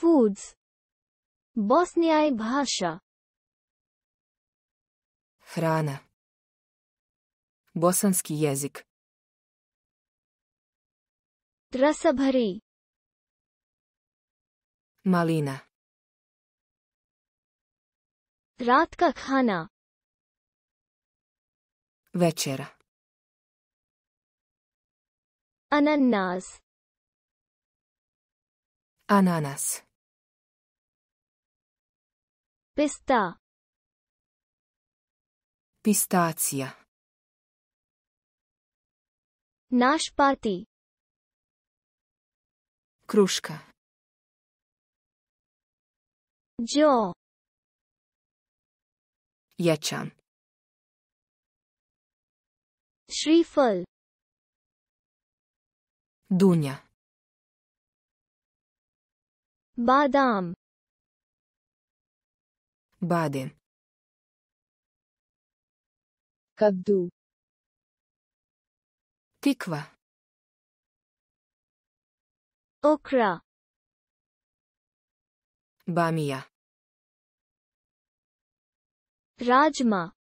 foods Bosnija i Bhaša Hrana Bosanski jezik Rasabhari Malina Ratka khana Večera Ananas Ananas पिस्ता पिस्ताция नाशपाती кружка джо ячан श्रीफल दुनिया बादाम БАДы. Кадду. Тыква. Окра. Бамия. Раджма.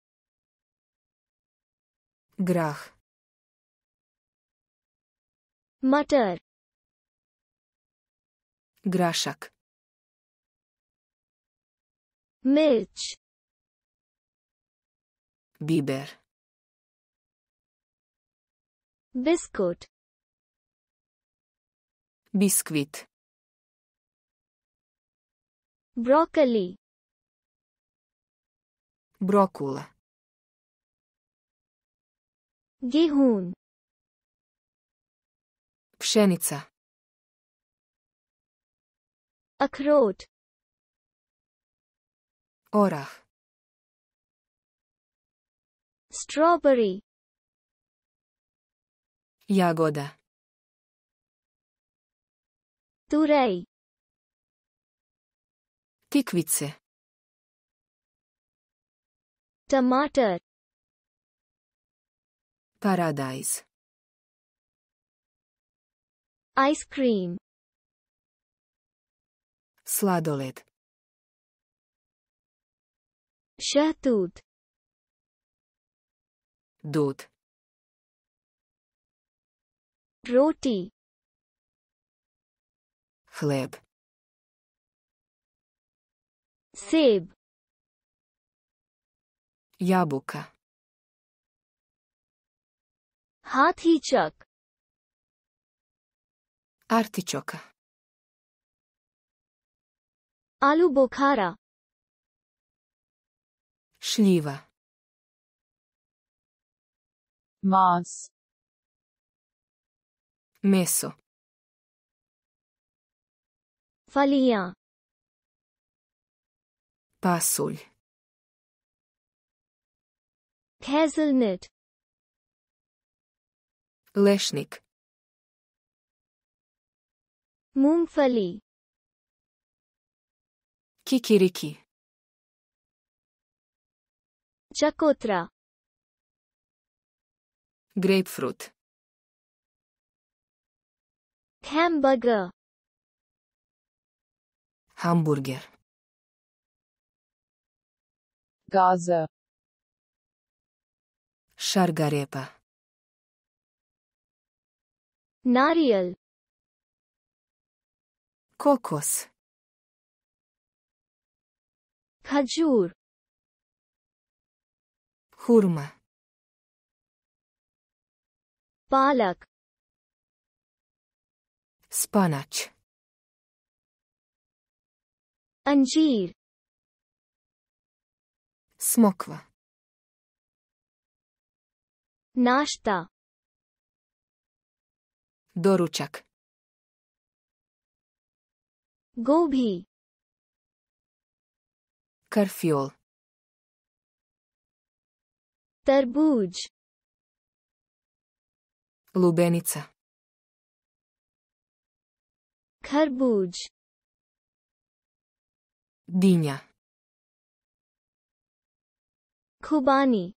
Грах. Матер. Грашак. Milch. Biber. Biskut. Biskuit. Broccoli. Brokula. Gehun. Pšenica. Akrot. Орах. Strawberry. Ягода. Турей. Тыквицы. Томатер. Парадайз. Ice cream. Сладолед. शहतूत दूध रोटी फ्लेब सेब चक आरती चौका आलू बोखारा Śliwa. Mas. Meso. Falian. Basul. Hazelnut. Lešnik. Mumfali. Kikiriki. Chakotra. Grapefruit. Hamburger. Hamburger. Gaza. Shargarepa. Nariel. Kokos. Khajur. хурма पालक स्पानाच अंजीर смоква नाश्ता doručak गोभी कर्फ्यूल Tarbuđ. Lubenica. Karbuđ. Dinja. Kubani.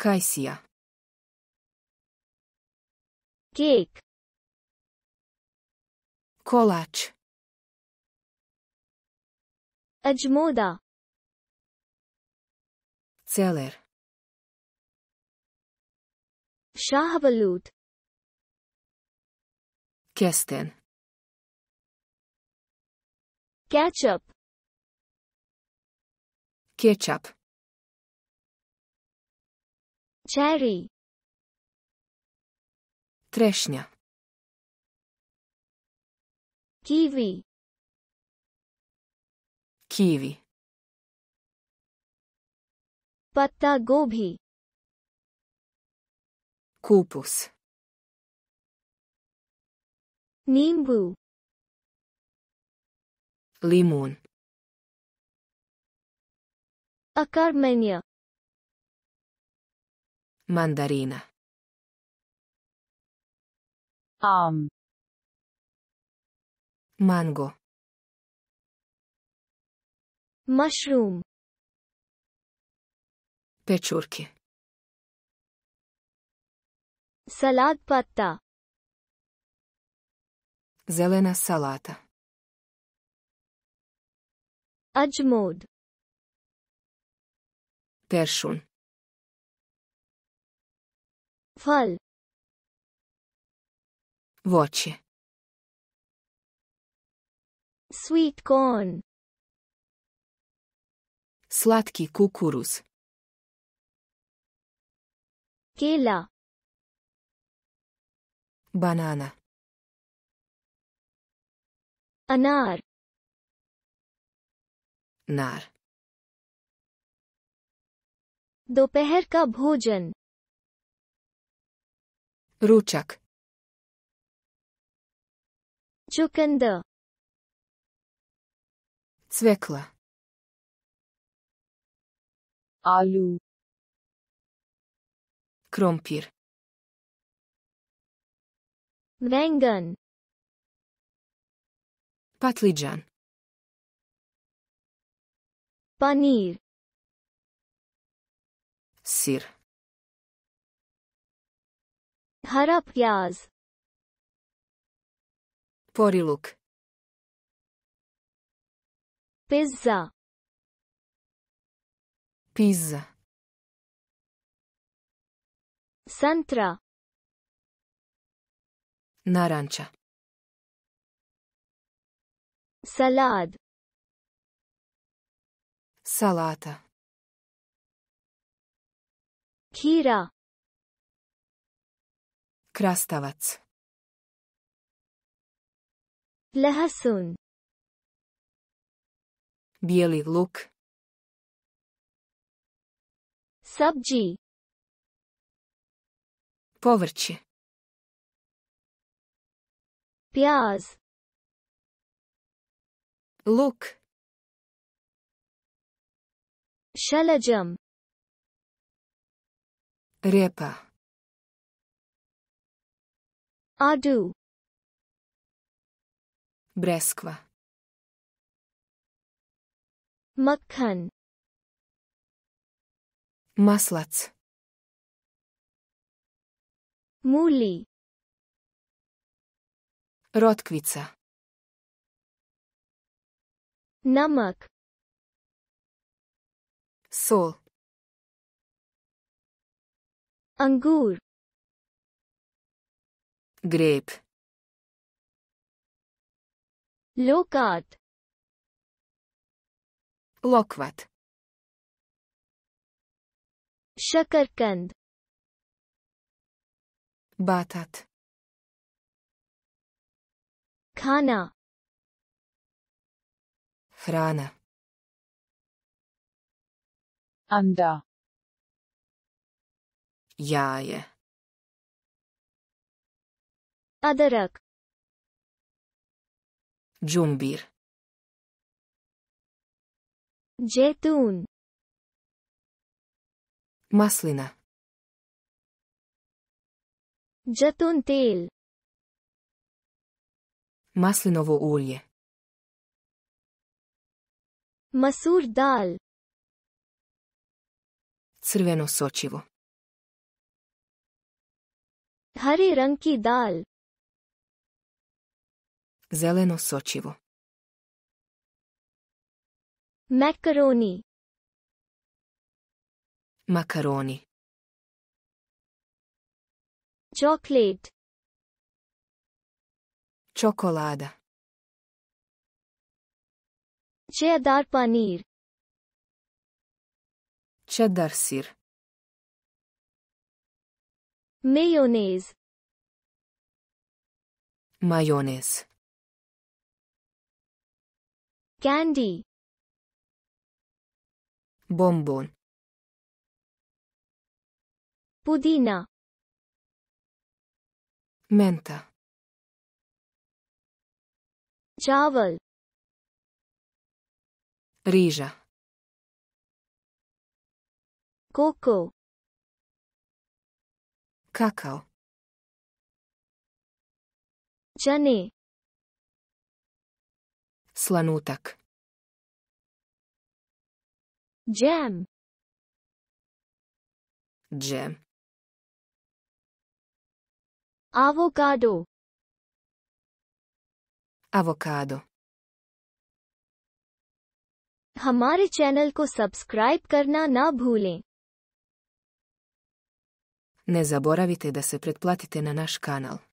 Kajsija. Kek. Kolač. Ajmoda. Celer. Shahbalut. Kesten. Ketchup. Ketchup. Cherry. Treșnea. Kiwi. Kiwi. gobhi kupus nimbu limon akarmenya mandarina am mango mushroom Pečurke. Salad patta. Zelena salata. Ajmod. Peršun. Fal. Voće. Sweet corn. Slatki kukuruz. केला banana अनार nar दोपहर का भोजन ručak चुकंदर свекла आलू Кромпир. Венган. Patlıcan. Panir. Sir. Hara piyaz. Poriluk. Pizza. Pizza. संतरा narancha salad salata खीरा krastavac लहसुन bieli luk सब्जी Поверчи. Пяз. лук شلجم репа аду бресква макхан маслац मूली रोtkvica नमक सोल अंगूर ग्रेप लोकात lokvat शकरकंद батат, खाना храна анда, яе अदरक джумбир जैतून маслина Jatun Maslinovo ulje. Masur dal. Crveno sočivo. Hare dal. Zeleno sočivo. Makaroni. Makaroni. Chocolate. Chocolada. Cheddar paneer. Cheddar sir. Mayonnaise. Mayonnaise. Candy. Bonbon. Pudina. Menta. Chawal. Riža. Koko. Kakao. Čane. Slanutak. Džem. Džem. Avocado. Avocado. हमारे channel को subscribe करना ना भूलें Ne zaboravite da se pretplatite na naš kanal.